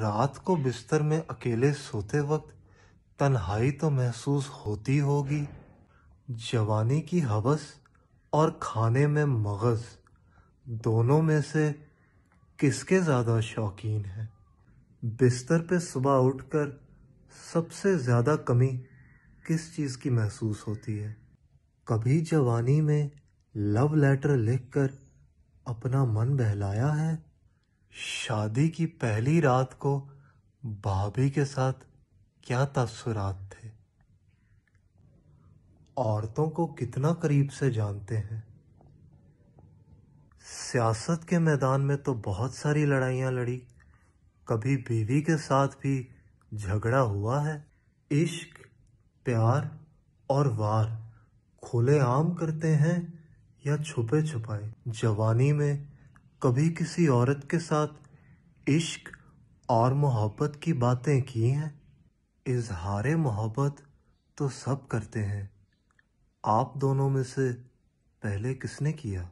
रात को बिस्तर में अकेले सोते वक्त तन्हाई तो महसूस होती होगी जवानी की हवस और खाने में मगज़ दोनों में से किसके ज़्यादा शौकीन है बिस्तर पे सुबह उठकर सबसे ज़्यादा कमी किस चीज़ की महसूस होती है कभी जवानी में लव लेटर लिखकर अपना मन बहलाया है शादी की पहली रात को भाभी के साथ क्या तसरात थे औरतों को कितना करीब से जानते हैं सियासत के मैदान में तो बहुत सारी लड़ाइयाँ लड़ी कभी बीवी के साथ भी झगड़ा हुआ है इश्क प्यार और वार खुले आम करते हैं या छुपे छुपाए जवानी में कभी किसी औरत के साथ इश्क और मोहब्बत की बातें की हैं इजहार मोहब्बत तो सब करते हैं आप दोनों में से पहले किसने किया